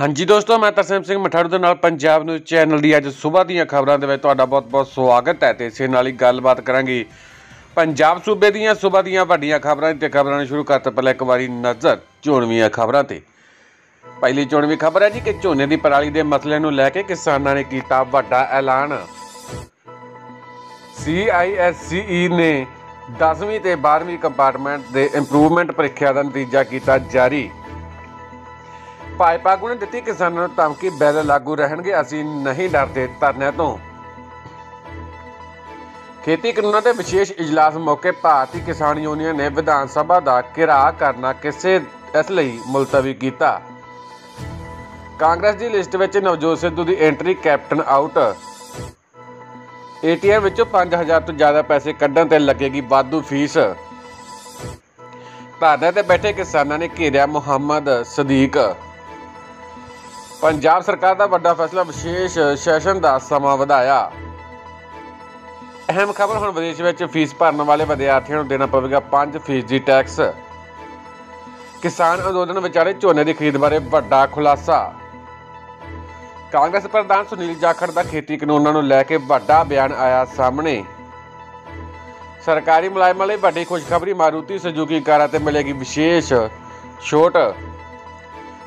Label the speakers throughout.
Speaker 1: ਹਾਂਜੀ ਦੋਸਤੋ ਮੈਂ ਤਰਸੇਮ ਸਿੰਘ ਮਠੜ ਦੇ ਨਾਲ ਪੰਜਾਬ ਨਿਊਜ਼ ਚੈਨਲ ਦੀ ਅੱਜ ਸਵੇਰ ਦੀਆਂ ਖਬਰਾਂ ਦੇ ਵਿੱਚ ਤੁਹਾਡਾ ਬਹੁਤ-ਬਹੁਤ ਸਵਾਗਤ ਹੈ ਤੇ ਇਸੇ ਨਾਲ ਹੀ ਗੱਲਬਾਤ ਕਰਾਂਗੇ ਪੰਜਾਬ ਸੂਬੇ ਦੀਆਂ ਸਵੇਰ ਦੀਆਂ ਵੱਡੀਆਂ ਖਬਰਾਂ ਤੇ ਖਬਰਾਂ ਨੂੰ ਸ਼ੁਰੂ ਕਰਨ ਪਹਿਲਾਂ ਇੱਕ ਵਾਰੀ ਨਜ਼ਰ ਝੋਣਵੀਆਂ ਖਬਰਾਂ ਤੇ ਪਹਿਲੀ ਝੋਣਵੀਂ ਖਬਰ ਹੈ ਜੀ ਕਿ ਝੋਨੇ ਦੀ ਪਰਾਲੀ ਦੇ ਮਸਲੇ ਨੂੰ ਲੈ ਕੇ ਕਿਸਾਨਾਂ ਨੇ ਕੀਤਾ ਵੱਡਾ ਐਲਾਨ ਸੀਆਈਐਸਸੀਈ e ਨੇ 10ਵੀਂ ਤੇ 12ਵੀਂ ਕੰਪਾਰਟਮੈਂਟ ਦੇ ਇੰਪਰੂਵਮੈਂਟ ਪ੍ਰੀਖਿਆ ਦਾ ਨਤੀਜਾ ਕੀਤਾ ਜਾਰੀ ਭਾਜਪਾ ਗੁਣ ਨੇ ਦਿੱਤੀ ਕਿਸਾਨਾਂ ਨੂੰ ਧਮਕੀ ਬੈਲ ਲਾਗੂ ਰਹਿਣਗੇ ਅਸੀਂ ਨਹੀਂ ਡਰਦੇ ਧਰਨਿਆਂ ਤੋਂ ਖੇਤੀ ਕਾਨੂੰਨਾਂ ਦੇ ਵਿਸ਼ੇਸ਼ ਇਜਲਾਸ ਮੌਕੇ ਭਾਰਤੀ ਕਿਸਾਨ ਯੂਨੀਅਨ ਨੇ ਵਿਧਾਨ ਸਭਾ ਦਾ ਘਿਰਾਅ ਕਰਨਾ ਕਿਸੇ ਇਸ ਲਈ ਮੁਲਤਵੀ ਕੀਤਾ ਕਾਂਗਰਸ ਦੀ ਲਿਸਟ ਵਿੱਚ ਨਵਜੋਤ ਸਿੱਧੂ ਦੀ ਐਂਟਰੀ ਕੈਪਟਨ ਆਊਟ ਏਟੀਐਮ ਵਿੱਚੋਂ 5000 ਤੋਂ ਜ਼ਿਆਦਾ ਪੈਸੇ ਕੱਢਣ ਤੇ ਲੱਗੇਗੀ ਵਾਧੂ ਫੀਸ ਧਰਨੇ ਤੇ ਬੈਠੇ ਕਿਸਾਨਾਂ ਨੇ ਘੇਰਿਆ ਮੁਹੰਮਦ ਸਦੀਕ ਪੰਜਾਬ ਸਰਕਾਰ ਦਾ ਵੱਡਾ ਫੈਸਲਾ ਵਿਸ਼ੇਸ਼ ਸੈਸ਼ਨ ਦਾ ਸਮਾਂ ਵਧਾਇਆ ਅਹਿਮ ਖਬਰ ਹੁਣ ਵਿਦੇਸ਼ ਵਿੱਚ ਫੀਸ ਭਰਨ ਵਾਲੇ ਵਿਦਿਆਰਥੀਆਂ ਨੂੰ ਦੇਣਾ ਪਵੇਗਾ 5% ਦੀ ਟੈਕਸ ਕਿਸਾਨ ਅੰਦੋਲਨ ਵਿਚਾਰੇ ਝੋਨੇ ਦੀ ਖਰੀਦ ਬਾਰੇ ਵੱਡਾ ਖੁਲਾਸਾ ਕਾਂਗਰਸ ਪ੍ਰਧਾਨ ਸੁਨੀਲ ਜਾਖੜ ਦਾ ਖੇਤੀ ਕਾਨੂੰਨਾਂ ਨੂੰ ਲੈ ਕੇ ਵੱਡਾ ਬਿਆਨ ਆਇਆ ਸਾਹਮਣੇ ਸਰਕਾਰੀ ਮੁਲਾਜ਼ਮਾਂ ਲਈ ਵੱਡੀ ਖੁਸ਼ਖਬਰੀ ਮਾਰੂਤੀ ਸਜੂਕੀ ਕਾਰਾਂ ਤੇ ਮਿਲੇਗੀ ਵਿਸ਼ੇਸ਼ ਛੋਟ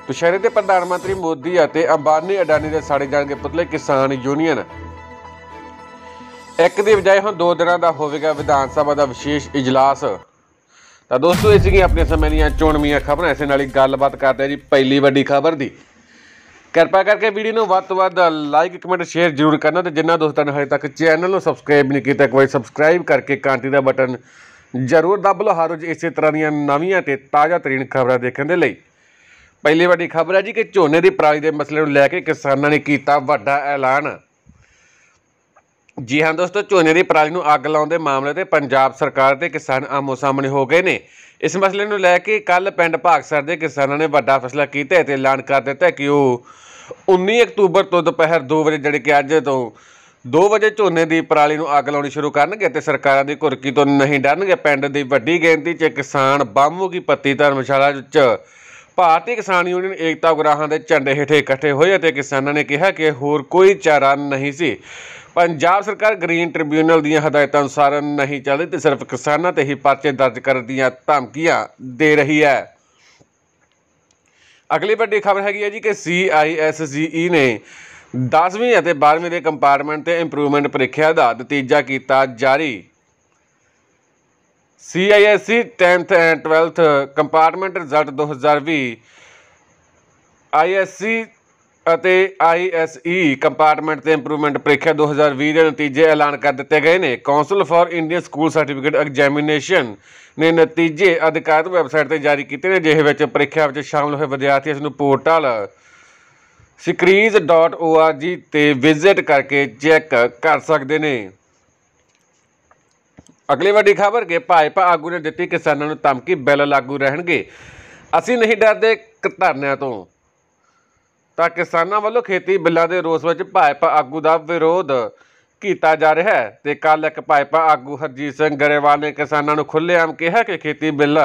Speaker 1: ਦੁਸ਼ਹਿਰੇ ਤੇ ਪ੍ਰਧਾਨ ਮੰਤਰੀ ਮੋਦੀ ਅਤੇ ਅੰਬਾਨੀ ਅਡਾਨੀ ਦੇ ਸਾੜੇ ਜਾਣਗੇ ਪੁਤਲੇ ਕਿਸਾਨ ਯੂਨੀਅਨ ਇੱਕ ਦੇ ਬਜਾਏ ਹੁਣ ਦੋ ਦਿਨਾਂ ਦਾ ਹੋਵੇਗਾ ਵਿਧਾਨ ਸਭਾ ਦਾ ਵਿਸ਼ੇਸ਼ ਇਜਲਾਸ ਤਾਂ ਦੋਸਤੋ ਇਹ ਸੀਗੀ ਆਪਣੇ ਸਮੇਂ ਦੀਆਂ ਚੋਣਵੀਆਂ ਖਬਰਾਂ ਐਸੇ ਨਾਲ ਹੀ ਗੱਲਬਾਤ ਕਰਦੇ ਜੀ ਪਹਿਲੀ ਵੱਡੀ ਖਬਰ ਦੀ ਕਿਰਪਾ ਕਰਕੇ ਵੀਡੀਓ ਨੂੰ ਵੱਧ ਤੋਂ ਵੱਧ ਲਾਈਕ ਕਮੈਂਟ ਸ਼ੇਅਰ ਜ਼ਰੂਰ ਕਰਨਾ ਤੇ ਜਿੰਨਾ ਦੋਸਤਾਂ ਨੇ ਹਜੇ ਤੱਕ ਚੈਨਲ ਨੂੰ ਸਬਸਕ੍ਰਾਈਬ ਨਹੀਂ ਕੀਤਾ ਇੱਕ ਵਾਰ ਸਬਸਕ੍ਰਾਈਬ ਕਰਕੇ ਘੰਟੀ ਦਾ ਬਟਨ ਜ਼ਰੂਰ ਦੱਬ ਲਓ ਹਰ ਰੋਜ਼ ਇਸੇ ਤਰ੍ਹਾਂ ਦੀਆਂ ਨਵੀਆਂ ਤੇ ਤਾਜ਼ਾ ਤਰੀਨ ਖਬਰਾਂ ਦੇਖਣ ਦੇ ਲਈ ਪਹਿਲੀ ਵੱਡੀ ਖਬਰ ਹੈ ਜੀ ਕਿ ਝੋਨੇ ਦੀ ਪ੍ਰਾਈਸ ਦੇ ਮਸਲੇ ਨੂੰ ਲੈ ਕੇ ਕਿਸਾਨਾਂ ਨੇ ਕੀਤਾ ਵੱਡਾ ਐਲਾਨ ਜੀ ਹਾਂ ਦੋਸਤੋ ਝੋਨੇ ਦੀ ਪਰਾਲੀ ਨੂੰ ਅੱਗ ਲਾਉਣ ਦੇ ਮਾਮਲੇ ਤੇ ਪੰਜਾਬ ਸਰਕਾਰ ਤੇ ਕਿਸਾਨ ਆਮੋ ਸਾਹਮਣੇ ਹੋ ਗਏ ਨੇ ਇਸ ਮਸਲੇ ਨੂੰ ਲੈ ਕੇ ਕੱਲ ਪਿੰਡ ਭਾਗਸਰ ਦੇ ਕਿਸਾਨਾਂ ਨੇ ਵੱਡਾ ਫੈਸਲਾ ਕੀਤਾ ਤੇ ਐਲਾਨ ਕਰ ਦਿੱਤਾ ਕਿ ਉਹ 19 ਅਕਤੂਬਰ ਤੋਂ ਦੁਪਹਿਰ 2 ਵਜੇ ਜਿਹੜੇ ਕਿ ਅੱਜ ਤੋਂ 2 ਵਜੇ ਝੋਨੇ ਦੀ ਪਰਾਲੀ ਨੂੰ ਅੱਗ ਲਾਉਣੀ ਸ਼ੁਰੂ ਕਰਨਗੇ ਤੇ ਸਰਕਾਰਾਂ ਦੀ ਘੁਰਕੀ ਤੋਂ ਨਹੀਂ ਡਰਨਗੇ ਪਿੰਡ ਦੀ ਵੱਡੀ ਗਿਣਤੀ 'ਚ ਕਿਸਾਨ ਬਾਮੂ ਕੀ ਪੱਤੀ ਧਰਮਸ਼ਾਲਾ 'ਚ ਭਾਰਤੀ ਕਿਸਾਨ ਯੂਨੀਅਨ ਏਕਤਾ ਗਰਾਹਾਂ ਦੇ ਝੰਡੇ ਹੇਠੇ ਇਕੱਠੇ ਹੋਏ ਅਤੇ ਕਿਸਾਨਾਂ ਨੇ ਕਿਹਾ ਕਿ ਹੋਰ ਕੋਈ ਚਾਰਾ ਨਹੀਂ ਸੀ ਪੰਜਾਬ ਸਰਕਾਰ ਗ੍ਰੀਨ ਟ੍ਰਿਬਿਊਨਲ ਦੀਆਂ ਹਦਾਇਤਾਂ ਅਨੁਸਾਰ ਨਹੀਂ ਚੱਲਦੀ ਤੇ ਸਿਰਫ ਕਿਸਾਨਾਂ ਤੇ ਹੀ ਪਰਚੇ ਦਰਜ ਕਰਨ ਦੀਆਂ ਧਮਕੀਆਂ ਦੇ ਰਹੀ ਹੈ ਅਗਲੀ ਵੱਡੀ ਖਬਰ ਹੈਗੀ ਹੈ ਜੀ ਕਿ ਸੀਆਈਐਸਜੀਈ ਨੇ 10ਵੀਂ ਅਤੇ 12ਵੀਂ ਦੇ ਕੰਪਾਰਟਮੈਂਟ ਤੇ ਇੰਪਰੂਵਮੈਂਟ ਪ੍ਰੀਖਿਆ ਦਾ ਨਤੀਜਾ ਕੀਤਾ ਜਾਰੀ CISCE 10th and 12th compartment result 2020 ISC ਅਤੇ ਆਈਐਸਈ ਕੰਪਾਰਟਮੈਂਟ e ਤੇ ਇੰਪਰੂਵਮੈਂਟ ਪ੍ਰੀਖਿਆ 2020 ਦੇ ਨਤੀਜੇ ਐਲਾਨ ਕਰ ਦਿੱਤੇ ਗਏ ਨੇ council for Indian school certificate examination ਨੇ ਨਤੀਜੇ ਅਧਿਕਾਰਤ ਵੈਬਸਾਈਟ ਤੇ ਜਾਰੀ ਕੀਤੇ ਨੇ ਜਿਸ ਵਿੱਚ ਪ੍ਰੀਖਿਆ ਵਿੱਚ ਸ਼ਾਮਲ ਹੋਏ ਵਿਦਿਆਰਥੀ ਇਸ ਨੂੰ ਪੋਰਟਲ screens.org ਤੇ ਵਿਜ਼ਿਟ ਕਰਕੇ ਚੈੱਕ ਕਰ ਸਕਦੇ ਨੇ ਅਗਲੀ ਵੱਡੀ ਖਬਰ ਕੇ ਭਾਜਪਾ ਆਗੂ ਨੇ ਦਿੱਤੀ ਕਿਸਾਨਾਂ ਨੂੰ ਧਮਕੀ ਬਿੱਲ ਲਾਗੂ ਰਹਿਣਗੇ ਅਸੀਂ ਨਹੀਂ ਡਰਦੇ ਧਰਨਿਆਂ ਤੋਂ ਤਾਂ ਕਿਸਾਨਾਂ ਵੱਲੋਂ ਖੇਤੀ ਬਿੱਲਾਂ ਦੇ ਰੋਸ ਵਿੱਚ ਭਾਜਪਾ ਆਗੂ ਦਾ ਵਿਰੋਧ ਕੀਤਾ ਜਾ ਰਿਹਾ ਹੈ ਤੇ ਕੱਲ ਇੱਕ ਭਾਜਪਾ ਆਗੂ ਹਰਜੀਤ ਸਿੰਘ ਗਰੇਵਾਲ ਨੇ ਕਿਸਾਨਾਂ ਨੂੰ ਖੁੱਲ੍ਹੇਆਮ ਕਿਹਾ ਕਿ ਖੇਤੀ ਬਿੱਲ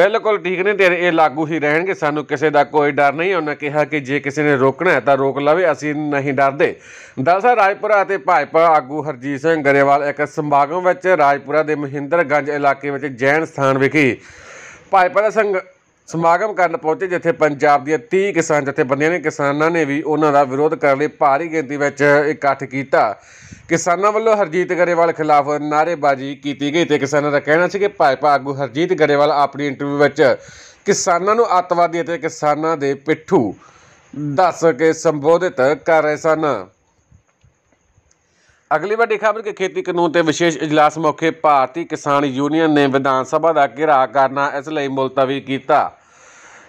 Speaker 1: ਬਿਲਕੁਲ ਠੀਕ ਨਹੀਂ ਤੇ ਇਹ ਲਾਗੂ ਹੀ ਰਹਿਣਗੇ ਸਾਨੂੰ ਕਿਸੇ ਦਾ ਕੋਈ ਡਰ ਨਹੀਂ ਉਹਨਾਂ ਕਿਹਾ ਕਿ ਜੇ ਕਿਸੇ ਨੇ ਰੋਕਣਾ ਹੈ ਤਾਂ ਰੋਕ ਲਵੇ ਅਸੀਂ ਨਹੀਂ ਡਰਦੇ ਦਲਸਾ ਰਾਜਪੁਰਾ ਅਤੇ ਭਾਜਪਾ ਆਗੂ ਹਰਜੀਤ ਸਿੰਘ ਗਰੇਵਾਲ ਇੱਕ ਸਮਾਗਮ ਵਿੱਚ ਰਾਜਪੁਰਾ ਦੇ ਮਹਿੰਦਰਗੰਜ ਇਲਾਕੇ ਵਿੱਚ ਜੈਨ ਸਥਾਨ ਵਿਖੇ ਭਾਜਪਾ ਦਾ ਸਮਾਗਮ ਕਰਨ ਪਹੁੰਚੇ ਜਿੱਥੇ ਪੰਜਾਬ ਦੀਆਂ 30 ਕਿਸਾਨ ਜਥੇਬੰਦੀਆਂ ਨੇ ਕਿਸਾਨਾਂ ਨੇ ਵੀ ਉਹਨਾਂ ਦਾ ਵਿਰੋਧ ਕਰਨ ਲਈ ਭਾਰੀ ਗਿਣਤੀ ਵਿੱਚ ਇਕੱਠ ਕੀਤਾ ਕਿਸਾਨਾਂ ਵੱਲੋਂ ਹਰਜੀਤ ਗਰੇਵਾਲ ਖਿਲਾਫ ਨਾਰੇਬਾਜ਼ੀ ਕੀਤੀ ਗਈ ਤੇ ਕਿਸਾਨਾਂ ਦਾ ਕਹਿਣਾ ਸੀ ਕਿ ਭਾਜਪਾ ਆਗੂ ਹਰਜੀਤ ਗਰੇਵਾਲ ਆਪਣੀ ਇੰਟਰਵਿਊ ਵਿੱਚ ਕਿਸਾਨਾਂ ਨੂੰ ਅੱਤਵਾਦੀ ਅਤੇ ਕਿਸਾਨਾਂ ਦੇ ਪਿੱਠੂ ਦੱਸ ਕੇ ਸੰਬੋਧਿਤ ਕਰ ਰਹੇ ਸਨ ਅਗਲੀ ਵਾਰ ਖਬਰ ਕਿ ਖੇਤੀ ਕਾਨੂੰਨ ਤੇ ਵਿਸ਼ੇਸ਼ ਇਜਲਾਸ ਮੌਕੇ ਭਾਰਤੀ ਕਿਸਾਨ ਯੂਨੀਅਨ ਨੇ ਵਿਧਾਨ ਸਭਾ ਦਾ ਘਿਰਾਅ ਕਰਨਾ ਇਸ ਲਈ ਮੁਲਤਵੀ ਕੀਤਾ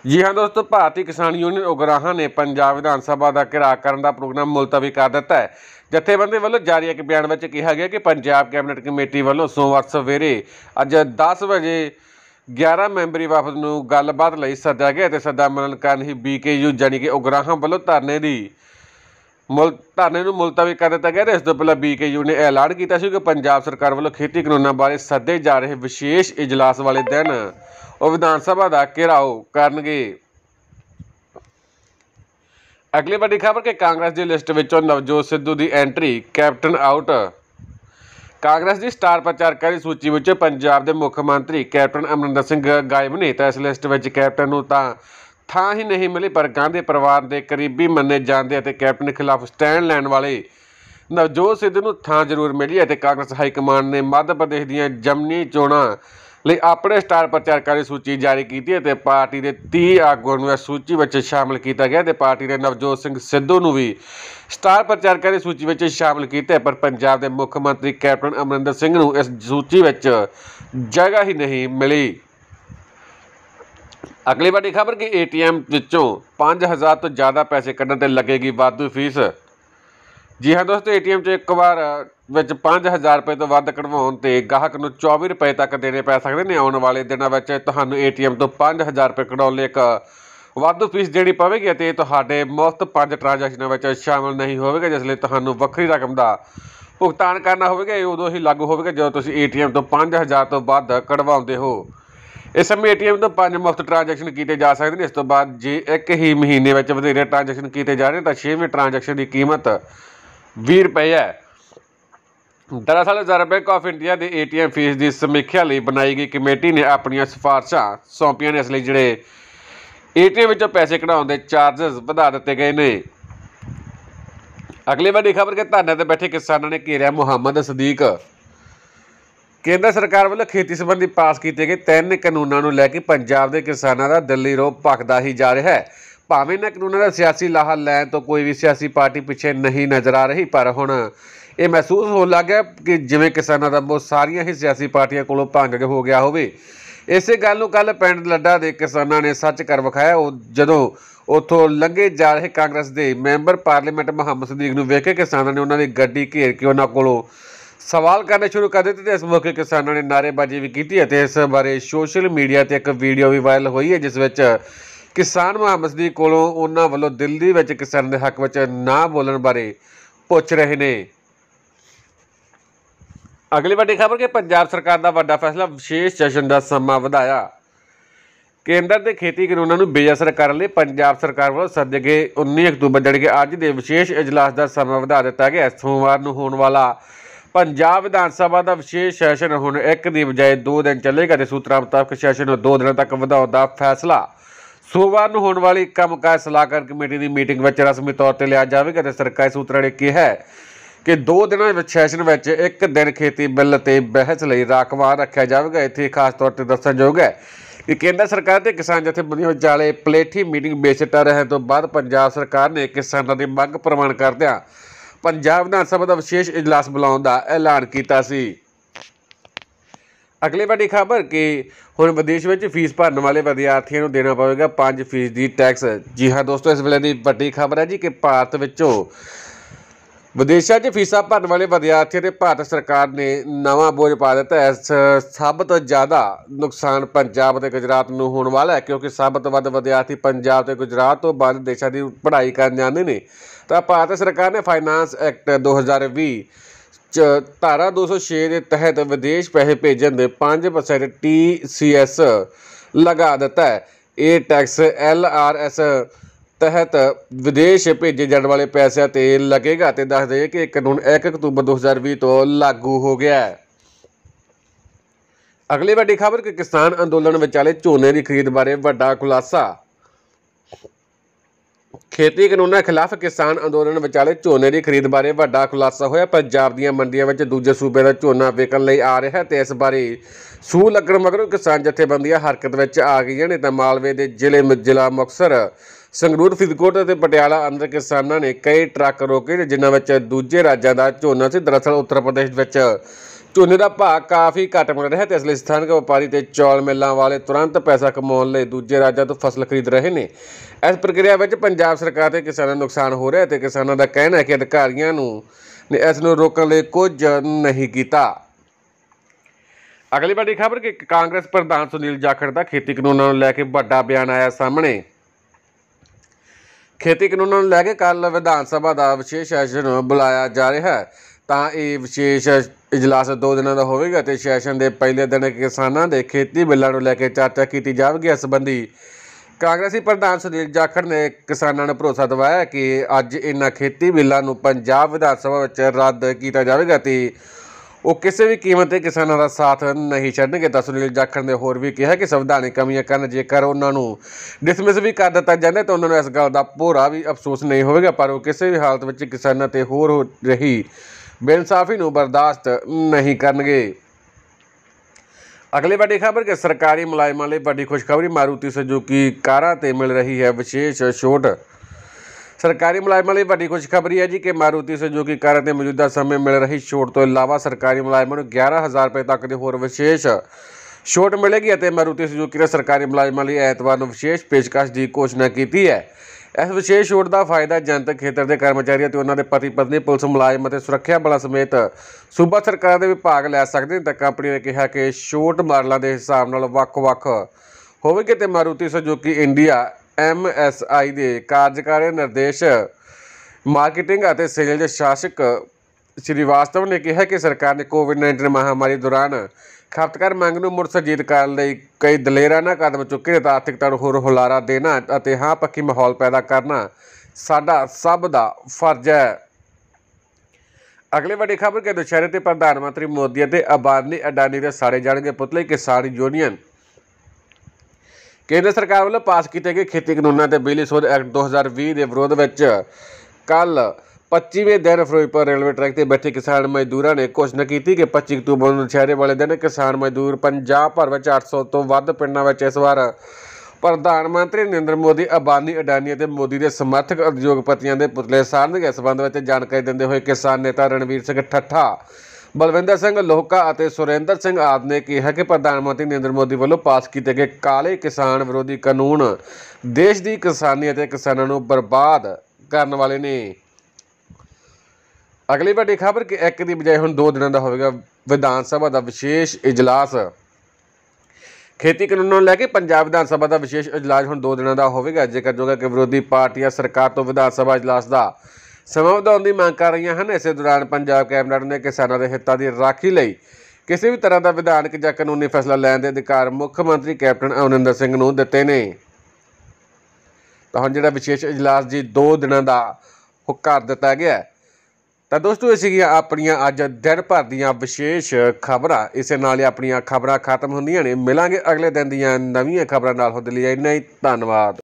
Speaker 1: ਜੀ ਹਾਂ ਦੋਸਤੋ ਭਾਰਤੀ ਕਿਸਾਨ ਯੂਨੀਅਨ ਉਗਰਾਹਾਂ ਨੇ ਪੰਜਾਬ ਵਿਧਾਨ ਸਭਾ ਦਾ ਘਿਰਾਅ ਕਰਨ ਦਾ ਪ੍ਰੋਗਰਾਮ ਮੁਲਤਵੀ ਕਰ ਦਿੱਤਾ ਹੈ ਜਥੇਬੰਦੀ ਵੱਲੋਂ ਜਾਰੀ ਇੱਕ ਬਿਆਨ ਵਿੱਚ ਕਿਹਾ ਗਿਆ ਕਿ ਪੰਜਾਬ ਕੈਬਨਿਟ ਕਮੇਟੀ ਵੱਲੋਂ ਸੋਮਵਾਰ ਸਵੇਰੇ ਅੱਜ 10 ਵਜੇ 11 ਮੈਂਬਰੀ ਵਫਦ ਨੂੰ ਗੱਲਬਾਤ ਲਈ ਸੱਦਿਆ ਗਿਆ ਤੇ ਸੱਦਾ ਮਨਨ ਕਾਰਨ ਹੀ ਬੀਕੇਯੂ ਜਾਨੀ ਕਿ ਉਗਰਾਹਾਂ ਵੱਲੋਂ ਧਰਨੇ ਦੀ ਮੁਲ ਧਰਨੇ ਨੂੰ ਮੁਲਤਵੀ ਕਰ ਦਿੱਤਾ ਗਿਆ ਇਸ ਤੋਂ ਪਹਿਲਾਂ ਬੀਕੇਯੂ ਨੇ ਐਲਾਨ ਕੀਤਾ ਸੀ ਕਿ ਪੰਜਾਬ ਸਰਕਾਰ ਵੱਲੋਂ ਖੇਤੀ ਕਾਨੂੰਨਾਂ ਬਾਰੇ ਸੱਦੇ ਜਾ ਰਹੇ ਵਿਸ਼ੇਸ਼ ਇਜਲਾਸ ਵਾਲੇ ਦਿਨ ਉਹ ਵਿਧਾਨ ਸਭਾ ਦਾ ਘੇਰਾਓ ਕਰਨਗੇ ਅਗਲੀ ਵੱਡੀ ਖਬਰ ਕਿ ਕਾਂਗਰਸ ਦੀ ਲਿਸਟ ਵਿੱਚੋਂ ਨਵਜੋਤ ਸਿੱਧੂ ਦੀ ਐਂਟਰੀ ਕੈਪਟਨ ਆਊਟ ਕਾਂਗਰਸ ਦੀ ਸਟਾਰ ਪ੍ਰਚਾਰਕਾਂ ਦੀ ਸੂਚੀ ਵਿੱਚ ਪੰਜਾਬ ਦੇ ਮੁੱਖ ਮੰਤਰੀ ਕੈਪਟਨ ਅਮਰਿੰਦਰ ਸਿੰਘ ਗਾਇਬ ਨੇ ਤਾਂ ਇਸ ਲਿਸਟ ਵਿੱਚ ਕੈਪਟਨ ਨੂੰ ਤਾਂ ਥਾਂ ਹੀ ਨਹੀਂ ਮਿਲੀ ਪਰ ਗਾਂਧੀ ਪਰਿਵਾਰ ਦੇ ਕਰੀਬੀ ਮੰਨੇ ਜਾਂਦੇ ਅਤੇ ਕੈਪਟਨ ਖਿਲਾਫ ਸਟੈਂਡ ਲੈਣ ਵਾਲੇ ਨਵਜੋਤ ਸਿੱਧੂ ਨੂੰ ਥਾਂ ਜ਼ਰੂਰ ਮਿਲੀ ਅਤੇ ਕਾਂਗਰਸ ਹਾਈ ਕਮਾਂਡ ਨੇ ਮੱਧ ਪ੍ਰਦੇਸ਼ ਦੀਆਂ ਜਮਨੀ ਚੋਣਾਂ ਲਈ ਆਪਣੇ ਸਟਾਰ ਪ੍ਰਚਾਰਕਾਂ ਦੀ ਸੂਚੀ ਜਾਰੀ ਕੀਤੀ ਅਤੇ ਪਾਰਟੀ ਦੇ 30 ਆਗੂਆਂ ਨੂੰ ਇਸ ਸੂਚੀ ਵਿੱਚ ਸ਼ਾਮਲ ਕੀਤਾ ਗਿਆ ਤੇ ਪਾਰਟੀ ਦੇ ਨਵਜੋਤ ਸਿੰਘ ਸਿੱਧੂ ਨੂੰ ਵੀ ਸਟਾਰ ਪ੍ਰਚਾਰਕਾਂ ਦੀ ਸੂਚੀ ਵਿੱਚ ਸ਼ਾਮਲ ਕੀਤਾ ਪਰ ਪੰਜਾਬ ਦੇ ਮੁੱਖ ਮੰਤਰੀ ਕੈਪਟਨ ਅਮਰਿੰਦਰ ਸਿੰਘ ਨੂੰ ਇਸ ਸੂਚੀ ਵਿੱਚ ਜਗ੍ਹਾ ਹੀ ਨਹੀਂ ਮਿਲੀ ਅਗਲੀ ਵੱਡੀ ਖਬਰ ਕਿ ਏਟੀਐਮ ਵਿੱਚੋਂ 5000 ਤੋਂ ਜ਼ਿਆਦਾ ਪੈਸੇ ਕੱਢਣ ਤੇ ਲੱਗੇਗੀ ਵਾਧੂ ਫੀਸ ਜੀ ਹਾਂ ਦੋਸਤੋ ਏਟੀਐਮ 'ਚ ਇੱਕ ਵਾਰ ਵਿੱਚ 5000 ਰੁਪਏ ਤੋਂ ਵੱਧ ਕਢਵਾਉਣ ਤੇ ਗਾਹਕ ਨੂੰ 24 ਰੁਪਏ ਤੱਕ ਦੇਣੇ ਪੈ ਸਕਦੇ ਨੇ ਆਉਣ ਵਾਲੇ ਦਿਨਾਂ ਵਿੱਚ ਤੁਹਾਨੂੰ ਏਟੀਐਮ ਤੋਂ 5000 ਰੁਪਏ ਕਢਾਉਣ ਲਈ ਇੱਕ ਵਾਧੂ ਫੀਸ ਦੇਣੀ ਪਵੇਗੀ ਅਤੇ ਤੁਹਾਡੇ ਮੁਫਤ ਪੰਜ ਟ੍ਰਾਂਜੈਕਸ਼ਨਾਂ ਵਿੱਚ ਸ਼ਾਮਲ ਨਹੀਂ ਹੋਵੇਗਾ ਜਿਸ ਲਈ ਤੁਹਾਨੂੰ ਵੱਖਰੀ ਰਕਮ ਦਾ ਭੁਗਤਾਨ ਕਰਨਾ ਹੋਵੇਗਾ ਇਹ ਉਦੋਂ ਹੀ ਲਾਗੂ ਹੋਵੇਗਾ ਜਦੋਂ ਤੁਸੀਂ ਏਟੀਐਮ ਤੋਂ 5000 ਤੋਂ ਵੱਧ ਕਢਵਾਉਂਦੇ ਹੋ ਇਸ ਸਮੇਂ ਏਟੀਐਮ ਤੋਂ ਪੰਜ ਮੁਫਤ ਟ੍ਰਾਂਜੈਕਸ਼ਨ ਕੀਤੇ ਜਾ ਸਕਦੇ ਨੇ ਇਸ ਤੋਂ ਬਾਅਦ ਜੇ ਇੱਕ ਹੀ ਮਹੀਨੇ ਵਿੱਚ ਵਧੇਰੇ ਟ੍ਰਾਂਜੈਕਸ਼ਨ ਕੀਤੇ ਜਾ ਰਹੇ ਤਾਂ 6ਵੇਂ ਟ੍ਰਾਂਜੈਕਸ਼ਨ ਦੀ ਕੀਮਤ 20 ਰੁਪਏ ਹੈ ਦਰਅਸਲ ਰਿਜ਼ਰਵ ਬੈਂਕ ਆਫ ਇੰਡੀਆ ਦੇ ਏਟੀਐਮ ਫੀਸ ਦੀ ਸਮੀਖਿਆ ਲਈ ਬਣਾਈ ਗਈ ਕਮੇਟੀ ਨੇ ਆਪਣੀਆਂ ਸਿਫਾਰਸ਼ਾਂ ਸੌਂਪੀਆਂ ਨੇ ਇਸ ਲਈ ਜਿਹੜੇ ਏਟੀਐਮ ਵਿੱਚੋਂ ਪੈਸੇ ਕਢਾਉਣ ਦੇ ਚਾਰजेस ਵਧਾ ਦਿੱਤੇ ਗਏ ਨੇ ਅਗਲੀ ਵੱਡੀ ਖਬਰ ਕਿ ਧਰਨੇ ਤੇ ਬੈਠੇ ਕਿਸਾਨਾਂ ਨੇ ਘੇਰਿਆ ਮੁਹੰਮਦ ਸਦੀਕ ਕੇਂਦਰ ਸਰਕਾਰ ਵੱਲੋਂ ਖੇਤੀ ਸੰਬੰਧੀ ਪਾਸ ਕੀਤੇ ਗਏ ਤਿੰਨ ਕਾਨੂੰਨਾਂ ਨੂੰ ਲੈ ਕੇ ਪੰਜਾਬ ਦੇ ਕਿਸਾਨਾਂ ਦਾ ਦਿੱਲੀ ਰੋਪ ਭਖਦਾ ਹੀ ਜਾ ਰਿਹਾ ਹੈ ਭਾਵੇਂ ਨਾ ਕਾਨੂੰਨਾਂ ਦਾ ਸਿਆਸੀ ਲਾਹਾ ਲੈਣ ਤੋਂ ਕੋਈ ਵੀ ਸਿਆਸੀ ਪਾਰਟੀ ਪਿੱਛੇ ਨਹੀਂ ਨਜ਼ਰ ਆ ਰਹੀ ਪਰ ਹੁਣ ਇਹ ਮਹਿਸੂਸ ਹੋਣ ਲੱਗਾ ਕਿ ਜਿਵੇਂ ਕਿਸਾਨਾਂ ਦਾ ਬਹੁਤ ਸਾਰੀਆਂ ਹੀ ਸਿਆਸੀ ਪਾਰਟੀਆਂ ਕੋਲੋਂ ਭੰਗ ਹੋ ਗਿਆ ਹੋਵੇ ਇਸੇ ਗੱਲ ਨੂੰ ਕੱਲ ਪਿੰਡ ਲੱਡਾ ਦੇ ਕਿਸਾਨਾਂ ਨੇ ਸੱਚ ਕਰ ਵਿਖਾਇਆ ਉਹ ਜਦੋਂ ਉਥੋਂ ਲੰਘੇ ਜਾ ਰਹੇ ਕਾਂਗਰਸ ਦੇ ਮੈਂਬਰ ਪਾਰਲੀਮੈਂਟ ਮੁਹੰਮਦ ਸਦੀਕ ਨੂੰ ਵੇਖ ਕੇ ਕਿਸਾਨਾਂ ਨੇ ਉਹਨਾਂ ਦੀ ਗੱਡੀ ਘੇਰ ਕੇ ਉਹਨਾਂ ਕੋਲੋਂ ਸਵਾਲ ਕਰਨੇ ਸ਼ੁਰੂ ਕਰ ਦਿੱਤੇ ਤੇ ਇਸ ਮੌਕੇ ਕਿਸਾਨਾਂ ਨੇ ਨਾਰੇਬਾਜ਼ੀ ਵੀ ਕੀਤੀ ਅਤੇ ਇਸ ਬਾਰੇ ਸੋਸ਼ਲ ਮੀਡੀਆ ਤੇ ਇੱਕ ਵੀਡੀਓ ਵੀ ਵਾਇਰਲ ਹੋਈ ਹੈ ਜਿਸ ਵਿੱਚ ਕਿਸਾਨ ਮਹਾਮਸਦੀ ਕੋਲੋਂ ਉਹਨਾਂ ਵੱਲੋਂ ਦਿੱਲੀ ਵਿੱਚ ਕਿਸਾਨ ਦੇ ਹੱਕ ਵਿੱਚ ਨਾ ਬੋਲਣ ਬਾਰੇ ਪੁੱਛ ਰਹੇ ਨੇ ਅਗਲੀ ਵੱਡੀ ਖਬਰ ਕਿ ਪੰਜਾਬ ਸਰਕਾਰ ਦਾ ਵੱਡਾ ਫੈਸਲਾ ਵਿਸ਼ੇਸ਼ ਸੈਸ਼ਨ ਦਾ ਸਮਾਂ ਵਧਾਇਆ ਕੇਂਦਰ ਦੇ ਖੇਤੀ ਕਾਨੂੰਨਾਂ ਨੂੰ ਬੇਅਸਰ ਕਰਨ ਲਈ ਪੰਜਾਬ ਸਰਕਾਰ ਵੱਲੋਂ ਸੱਦੇ ਗਏ 19 ਅਕਤੂਬਰ ਜਿਹੜੇ ਕਿ ਅੱਜ ਦੇ ਵਿਸ਼ੇਸ਼ اجلاس ਦਾ ਸਮਾਂ ਵਧਾ ਦਿੱਤਾ ਗਿਆ ਸੋਮਵਾਰ ਨੂੰ ਹੋਣ ਵਾਲਾ ਪੰਜਾਬ ਵਿਧਾਨ ਸਭਾ ਦਾ ਵਿਸ਼ੇਸ਼ ਸੈਸ਼ਨ ਹੁਣ ਇੱਕ ਦੀ ਬਜਾਏ 2 ਦਿਨ ਚੱਲੇਗਾ ਤੇ ਸੂਤਰਾਂ ਮੁਤਾਬਕ ਸੈਸ਼ਨ ਨੂੰ 2 ਦਿਨਾਂ ਤੱਕ ਵਧਾਉਣ ਦਾ ਫੈਸਲਾ ਸੋਮਵਾਰ ਨੂੰ ਹੋਣ ਵਾਲੀ ਕੰਮਕਾਜ ਸਲਾਹਕਾਰ ਕਮੇਟੀ ਦੀ ਮੀਟਿੰਗ ਵਿੱਚ ਰਸਮੀ ਤੌਰ ਤੇ ਲਿਆ ਜਾਵੇਗਾ ਤੇ ਸਰਕਾਰੀ ਸੂਤਰਾਂ ਨੇ ਕਿਹਾ ਕਿ 2 ਦਿਨਾਂ ਵਿੱਚ ਸੈਸ਼ਨ ਵਿੱਚ ਇੱਕ ਦਿਨ ਖੇਤੀ ਬਿੱਲ ਤੇ ਬਹਿਸ ਲਈ ਰਾਖਵਾਂ ਰੱਖਿਆ ਜਾਵੇਗਾ ਇੱਥੇ ਖਾਸ ਤੌਰ ਤੇ ਦੱਸਣਯੋਗ ਹੈ ਕਿ ਕੇਂਦਰ ਸਰਕਾਰ ਤੇ ਕਿਸਾਨ ਜਥੇਬੰਦੀਆਂ ਵਿਚਾਲੇ ਪਲੇਠੀ ਮੀਟਿੰਗ ਬੇਸ਼ਟਾ ਰਹਿਣ ਤੋਂ ਬਾਅਦ ਪੰਜਾਬ ਸਰਕਾਰ ਨੇ ਕਿਸਾਨਾਂ ਦੀ ਮੰਗ ਪ੍ਰਵਾਨ ਕਰਦਿਆਂ ਪੰਜਾਬ ਵਿਧਾਨ ਸਭਾ ਦਾ ਵਿਸ਼ੇਸ਼ ਇਜਲਾਸ ਬੁਲਾਉਣ ਦਾ ਐਲਾਨ ਕੀਤਾ ਸੀ ਅਗਲੀ ਵੱਡੀ ਖਬਰ ਕਿ ਹੁਣ ਵਿਦੇਸ਼ ਵਿੱਚ ਫੀਸ ਭਰਨ ਵਾਲੇ ਵਿਦਿਆਰਥੀਆਂ ਨੂੰ ਦੇਣਾ ਪਵੇਗਾ 5% ਦੀ ਟੈਕਸ ਜੀ ਹਾਂ ਦੋਸਤੋ ਇਸ ਵੇਲੇ ਦੀ ਵੱਡੀ ਖਬਰ ਹੈ ਜੀ ਕਿ ਭਾਰਤ ਵਿੱਚੋਂ ਵਿਦੇਸ਼ਾਂ 'ਚ ਫੀਸਾਂ ਭਰਨ ਵਾਲੇ ਵਿਦਿਆਰਥੀਆਂ ਤੇ ਭਾਰਤ ਸਰਕਾਰ ਨੇ ਨਵਾਂ ਬੋਝ ਪਾ ਦਿੱਤਾ ਹੈ ਸਭ ਤੋਂ ਜ਼ਿਆਦਾ ਨੁਕਸਾਨ ਪੰਜਾਬ ਤੇ ਗੁਜਰਾਤ ਨੂੰ ਹੋਣ ਵਾਲਾ ਹੈ ਕਿਉਂਕਿ ਸਭ ਤੋਂ ਵੱਧ ਵਿਦਿਆਰਥੀ ਪੰਜਾਬ ਤੇ ਗੁਜਰਾਤ ਤੋਂ ਬਾਹਰ ਦੇਸ਼ਾਂ ਦੀ ਪੜ੍ਹਾਈ ਕਰਨ ਜਾਂਦੇ ਨੇ ਤਾਂ ਭਾਰਤ ਸਰਕਾਰ ਨੇ ਫਾਈਨਾਂਸ ਐਕਟ 2020 ਚ ਧਾਰਾ 206 ਦੇ ਤਹਿਤ ਵਿਦੇਸ਼ ਪੈਸੇ ਭੇਜਣ ਦੇ 5% ਟੀਸੀਐਸ ਲਗਾ ਦਿੱਤਾ ਹੈ ਇਹ ਟੈਕਸ ਐਲਆਰਐਸ ਤਹਿਤ ਵਿਦੇਸ਼ ਭੇਜੇ ਜਾਣ ਵਾਲੇ ਪੈਸਿਆਂ ਤੇ ਲੱਗੇਗਾ ਤੇ ਦੱਸ ਕਿ ਕਾਨੂੰਨ 1 ਅਕਤੂਬਰ 2020 ਤੋਂ ਲਾਗੂ ਹੋ ਗਿਆ ਹੈ ਅਗਲੀ ਵੱਡੀ ਖਬਰ ਕਿ ਕਿਸਾਨ ਅੰਦੋਲਨ ਵਿਚਾਲੇ ਝੋਨੇ ਦੀ ਖਰੀਦ ਬਾਰੇ ਵੱਡਾ ਖੁਲਾਸਾ ਖੇਤੀ ਕਾਨੂੰਨਾਂ ਖਿਲਾਫ ਕਿਸਾਨ ਅੰਦੋਲਨ ਵਿਚਾਲੇ ਝੋਨੇ ਦੀ ਖਰੀਦ ਬਾਰੇ ਵੱਡਾ ਖੁਲਾਸਾ ਹੋਇਆ ਪੰਜਾਬ ਦੀਆਂ ਮੰਡੀਆਂ ਵਿੱਚ ਦੂਜੇ ਸੂਬੇ ਦਾ ਝੋਨਾ ਵੇਚਣ ਲਈ ਆ ਰਿਹਾ ਹੈ ਤੇ ਇਸ ਬਾਰੇ ਸੂ ਲੱਗਣ ਮਗਰੋਂ ਕਿਸਾਨ ਜਥੇਬੰਦੀਆਂ ਹਰਕਤ ਵਿੱਚ ਆ ਗਈਆਂ ਨੇ ਤਾਂ ਮਾਲਵੇ ਦੇ ਜ਼ਿਲ੍ਹੇ ਜ਼ਿਲ੍ਹਾ ਮੁਕਸਰ ਸੰਗਰੂਰ ਫਿਜ਼ਕੋਟ ਅਤੇ ਪਟਿਆਲਾ ਅੰਦਰ ਕਿਸਾਨਾਂ ਨੇ ਕਈ ਟਰੱਕ ਰੋਕੇ ਜਿਨ੍ਹਾਂ ਵਿੱਚ ਦੂਜੇ ਰਾਜਾਂ ਦਾ ਝੋਨਾ ਸੀ ਦਰਅਸਲ ਉੱਤਰ ਪ੍ਰਦੇਸ਼ ਵਿੱਚ ਝੋਨੇ ਦਾ ਭਾਅ ਕਾਫੀ ਘੱਟ ਮਿਲ ਰਿਹਾ ਤੇ ਇਸ ਲਈ ਸਥਾਨਕ ਵਪਾਰੀ ਤੇ ਚੌਲ ਮਿੱਲਾਂ ਵਾਲੇ ਤੁਰੰਤ ਪੈਸਾ ਕਮਾਉਣ ਲਈ ਦੂਜੇ ਰਾਜਾਂ ਤੋਂ ਫਸਲ ਖਰੀਦ ਰਹੇ ਨੇ ਇਸ ਪ੍ਰਕਿਰਿਆ ਵਿੱਚ ਪੰਜਾਬ ਸਰਕਾਰ ਤੇ ਕਿਸਾਨਾਂ ਨੂੰ ਨੁਕਸਾਨ ਹੋ ਰਿਹਾ ਤੇ ਕਿਸਾਨਾਂ ਦਾ ਕਹਿਣਾ ਹੈ ਕਿ ਅਧਿਕਾਰੀਆਂ ਨੂੰ ਨੇ ਇਸ ਨੂੰ ਰੋਕਣ ਲਈ ਕੁਝ ਨਹੀਂ ਕੀਤਾ ਅਗਲੀ ਵੱਡੀ ਖਬਰ ਕਿ ਕਾਂਗਰਸ ਪ੍ਰਧਾਨ ਸੁਨੀਲ ਜਾਖੜ ਦਾ ਖੇਤੀ ਕਾਨੂੰਨਾਂ ਨੂੰ ਲੈ ਕੇ ਵੱਡਾ ਬਿਆਨ ਆਇਆ ਸਾਹਮਣੇ ਖੇਤੀ ਕਾਨੂੰਨਾਂ ਨੂੰ ਲੈ ਕੇ ਕੱਲ ਵਿਧਾਨ ਸਭਾ ਦਾ ਵਿਸ਼ੇਸ਼ ਸੈਸ਼ਨ ਬੁਲਾਇਆ ਜਾ ਰਿਹਾ ਹੈ ਤਾਂ ਇਹ ਵਿਸ਼ੇਸ਼ ਇਜਲਾਸ ਦੋ ਦਿਨਾਂ ਦਾ ਹੋਵੇਗਾ ਤੇ ਸੈਸ਼ਨ ਦੇ ਪਹਿਲੇ ਦਿਨ ਕਿਸਾਨਾਂ ਦੇ ਖੇਤੀ ਬਿੱਲਾਂ ਨੂੰ ਲੈ ਕੇ ਚਰਚਾ ਕੀਤੀ ਜਾਵੇਗੀ ਇਸ ਸੰਬੰਧੀ ਕਾਂਗਰਸੀ ਪ੍ਰਧਾਨ ਸੁਨੀਲ ਜਾਖੜ ਨੇ ਕਿਸਾਨਾਂ ਨੂੰ ਭਰੋਸਾ ਦਿਵਾਇਆ ਕਿ ਅੱਜ ਇਹਨਾਂ ਖੇਤੀ ਬਿੱਲਾਂ ਨੂੰ ਪੰਜਾਬ ਵਿਧਾਨ ਸਭਾ ਵਿੱਚ ਰੱਦ ਕੀਤਾ ਜਾਵੇਗਾ ਤੇ ਉਹ ਕਿਸੇ ਵੀ ਕੀਮਤ ਤੇ ਕਿਸਾਨਾਂ ਦਾ ਸਾਥ ਨਹੀਂ ਛੱਡਣਗੇ ਤਾਂ ਸੁਨੀਲ ਜਾਖੜ ਨੇ ਹੋਰ ਵੀ ਕਿਹਾ ਕਿ ਸੰਵਿਧਾਨਿਕ ਕਮੀਆਂ ਕਰਨ ਜੇਕਰ ਉਹਨਾਂ ਨੂੰ ਡਿਸਮਿਸ ਵੀ ਕਰ ਦਿੱਤਾ ਜਾਂਦਾ ਤਾਂ ਉਹਨਾਂ ਨੂੰ ਇਸ ਗੱਲ ਦਾ ਪੂਰਾ ਵੀ ਅਫਸੋਸ ਨਹੀਂ ਹੋਵੇਗਾ ਪਰ ਉਹ ਕਿਸੇ ਵੀ ਹਾਲਤ ਵਿੱਚ ਕਿਸਾਨਾਂ ਤੇ ਹੋਰ ਰਹੀ ਬੇਇਨਸਾਫੀ ਨੂੰ ਬਰਦਾਸ਼ਤ ਨਹੀਂ ਕਰਨਗੇ ਅਗਲੀ ਵੱਡੀ ਖਬਰ ਕਿ ਸਰਕਾਰੀ ਮੁਲਾਜ਼ਮਾਂ ਲਈ ਵੱਡੀ ਖੁਸ਼ਖਬਰੀ ਮਾਰੂਤੀ ਸੁਜ਼ੂਕੀ ਕਾਰਾਂ ਤੇ ਮਿਲ ਰਹੀ ਹੈ ਵਿਸ਼ੇਸ਼ ਛੋਟ ਸਰਕਾਰੀ ਮੁਲਾਜ਼ਮਾਂ ਲਈ ਵੱਡੀ ਖੁਸ਼ਖਬਰੀ ਹੈ ਜੀ ਕਿ ਮਾਰੂਤੀ ਸੁਜ਼ੂਕੀ ਕਾਰਾਂ ਤੇ ਮੌਜੂਦਾ ਸਮੇਂ ਮਿਲ ਰਹੀ ਛੋਟ ਤੋਂ ਇਲਾਵਾ ਸਰਕਾਰੀ ਮੁਲਾਜ਼ਮਾਂ ਨੂੰ 11000 ਰੁਪਏ ਤੱਕ ਦੀ ਹੋਰ ਵਿਸ਼ੇਸ਼ ਛੋਟ ਮਿਲੇਗੀ ਅਤੇ ਮਾਰੂਤੀ ਸੁਜ਼ੂਕੀ ਦੇ ਸਰਕਾਰੀ ਮੁਲਾਜ਼ਮਾਂ ਲਈ ਐਤਵਾਰ ਨੂੰ ਵਿਸ਼ੇਸ਼ ਪੇਸ਼ਕਸ਼ ਦੀ ਘੋਸ਼ਣਾ ਕੀਤੀ ਹੈ ਇਸ ਵਿਸ਼ੇਸ਼ ਛੋਟ ਦਾ ਫਾਇਦਾ ਜਨਤਕ ਖੇਤਰ ਦੇ ਕਰਮਚਾਰੀਆਂ ਤੇ ਉਹਨਾਂ ਦੇ ਪਤੀ ਪਤਨੀ ਪੁਲਿਸ ਮੁਲਾਜ਼ਮ ਅਤੇ ਸੁਰੱਖਿਆ ਬਲਾਂ ਸਮੇਤ ਸੂਬਾ ਸਰਕਾਰ ਦੇ ਵਿਭਾਗ ਲੈ ਸਕਦੇ ਨੇ ਤਾਂ ਕੰਪਨੀ ਨੇ ਕਿਹਾ ਕਿ ਛੋਟ ਮਾਰਲਾ ਦੇ ਹਿਸਾਬ ਨਾਲ ਵੱਖ-ਵੱਖ ਹੋਵੇਗੀ ਤੇ ਮਾਰੂਤੀ ਸੁਜ਼ੂਕੀ ਇੰਡੀਆ ਆਈ ਦੇ ਕਾਰਜਕਾਰੀ ਨਿਰਦੇਸ਼ ਮਾਰਕੀਟਿੰਗ ਅਤੇ ਸੇਲ ਦੇ ਸ਼ਾਸਕ ਸ਼੍ਰੀਵਾਸਤਵ ਨੇ ਕਿਹਾ ਕਿ ਸਰਕਾਰ ਨੇ ਕੋਵਿਡ-19 ਮਹਾਮਾਰੀ ਦੌਰਾਨ ਖਪਤਕਾਰ ਮੰਗ ਨੂੰ ਮੁੜ ਸੁਰਜੀਤ ਕਰਨ ਲਈ ਕਈ ਦਲੇਰਾਨਾ ਕਦਮ ਚੁੱਕੇ ਨੇ ਤਾਂ ਆਰਥਿਕਤਾ ਨੂੰ ਹੋਰ ਹੁਲਾਰਾ ਦੇਣਾ ਅਤੇ ਹਾਂ ਪੱਕੀ ਮਾਹੌਲ ਪੈਦਾ ਕਰਨਾ ਸਾਡਾ ਸਭ ਦਾ ਫਰਜ਼ ਹੈ ਅਗਲੇ ਵੱਡੀ ਖਬਰ ਕਿ ਦੁਸ਼ਹਿਰੇ ਤੇ ਪ੍ਰਧਾਨ ਮੰਤਰੀ ਮੋਦੀ ਅਤੇ ਅਬਾਨੀ ਅਡਾਨੀ ਦੇ ਸਾਰੇ ਜਾਣਗੇ ਪੁਤਲੇ ਕਿਸਾਨ ਯੂਨੀਅਨ ਕੇਂਦਰ ਸਰਕਾਰ ਵੱਲੋਂ ਪਾਸ ਕੀਤੇ ਗਏ ਖੇਤੀ ਕਾਨੂੰਨਾਂ ਤੇ ਬਿਜਲੀ ਸੋਧ ਐਕਟ 2020 ਦੇ ਵਿਰੋਧ ਵਿੱਚ ਕੱਲ 25ਵੇਂ ਦਿਨ ਫਿਰੋਜ਼ਪੁਰ ਰੇਲਵੇ ਟਰੈਕ ਤੇ ਬੈਠੇ ਕਿਸਾਨ ਮਜ਼ਦੂਰਾਂ ਨੇ ਨਾ ਕੀਤੀ ਕਿ 25 ਅਕਤੂਬਰ ਨੂੰ ਦੁਸ਼ਹਿਰੇ ਵਾਲੇ ਦਿਨ ਕਿਸਾਨ ਮਜ਼ਦੂਰ ਪੰਜਾਬ ਭਰ ਵਿੱਚ 800 ਤੋਂ ਵੱਧ ਪਿੰਡਾਂ ਵਿੱਚ ਇਸ ਵਾਰ ਪ੍ਰਧਾਨ ਮੰਤਰੀ ਨਰਿੰਦਰ ਮੋਦੀ ਅਬਾਨੀ ਅਡਾਨੀ ਅਤੇ ਮੋਦੀ ਦੇ ਸਮਰਥਕ ਉਦਯੋਗਪਤੀਆਂ ਦੇ ਪੁਤਲੇ ਸਾੜਨਗੇ ਸਬੰਧ ਵਿੱਚ ਜਾਣਕਾਰੀ ਦਿੰਦੇ ਹੋਏ ਕਿਸਾਨ ਨੇਤਾ ਰਣਵੀਰ ਸਿੰਘ ਠੱਠਾ ਬਲਵਿੰਦਰ ਸਿੰਘ ਲੋਹਕਾ ਅਤੇ ਸੁਰਿੰਦਰ ਸਿੰਘ ਆਦ ਨੇ ਕਿਹਾ ਕਿ ਪ੍ਰਧਾਨ ਮੰਤਰੀ ਨਰਿੰਦਰ ਮੋਦੀ ਵੱਲੋਂ ਪਾਸ ਕੀਤੇ ਗਏ ਕਾਲੇ ਕਿਸਾਨ ਵਿਰੋਧੀ ਕਾਨੂੰਨ ਦੇਸ਼ ਦੀ ਕਿਸਾਨੀ ਅਤੇ ਕਿਸਾਨਾਂ ਨੂੰ ਬਰਬਾਦ ਕਰਨ ਵਾਲੇ ਨੇ ਅਗਲੀ ਵੱਡੀ ਖਬਰ ਕਿ ਇੱਕ ਦੀ ਬਜਾਏ ਹੁਣ ਦੋ ਦਿਨਾਂ ਦਾ ਹੋਵੇਗਾ ਵਿਧਾਨ ਸਭਾ ਦਾ ਵਿਸ਼ੇਸ਼ ਇਜਲਾਸ ਖੇਤੀ ਕਾਨੂੰਨਾਂ ਨੂੰ ਲੈ ਕੇ ਪੰਜਾਬ ਵਿਧਾਨ ਸਭਾ ਦਾ ਵਿਸ਼ੇਸ਼ ਇਜਲਾਸ ਹੁਣ ਦੋ ਦਿਨਾਂ ਦਾ ਹੋਵੇਗਾ ਜੇਕਰ ਜੋਗਾ ਕਿ ਵਿਰੋਧੀ ਪਾਰਟੀਆਂ ਸਰਕਾਰ ਤੋਂ ਵਿਧਾਨ ਸਭਾ ਇਜਲਾਸ ਦਾ ਸਮਾਂ ਵਧਾਉਣ ਦੀ ਮੰਗ ਕਰ ਰਹੀਆਂ ਹਨ ਇਸੇ ਦੌਰਾਨ ਪੰਜਾਬ ਕੈਬਨਿਟ ਨੇ ਕਿਸਾਨਾਂ ਦੇ ਹਿੱਤਾਂ ਦੀ ਰਾਖੀ ਲਈ ਕਿਸੇ ਵੀ ਤਰ੍ਹਾਂ ਦਾ ਵਿਧਾਨਕ ਜਾਂ ਕਾਨੂੰਨੀ ਫੈਸਲਾ ਲੈਣ ਦੇ ਅਧਿਕਾਰ ਮੁੱਖ ਮੰਤਰੀ ਕੈਪਟਨ ਅਮਰਿੰਦਰ ਸਿੰਘ ਨੂੰ ਦਿੱਤੇ ਨੇ ਤਾਂ ਹੁਣ ਜਿਹੜਾ ਵਿਸ਼ੇਸ਼ ਇਜਲਾਸ ਜੀ 2 ਦਿਨਾਂ ਦਾ ਹੁਕਮ ਦਿੱਤਾ ਗਿਆ ਹੈ ਤਾਂ ਦੋਸਤੋ ਇਹ ਸੀਗੀਆਂ ਆਪਣੀਆਂ ਅੱਜ ਦਿਨ ਭਰ ਦੀਆਂ ਵਿਸ਼ੇਸ਼ ਖਬਰਾਂ ਇਸੇ ਨਾਲ ਹੀ ਆਪਣੀਆਂ ਖਬਰਾਂ ਖਤਮ ਹੁੰਦੀਆਂ ਨੇ ਮਿਲਾਂਗੇ ਅਗਲੇ ਦਿਨ ਦੀਆਂ ਨਵੀਆਂ ਖਬਰਾਂ ਨਾਲ ਹੁੰਦੇ ਲਈ ਇੰਨਾ ਹੀ ਧੰਨਵਾਦ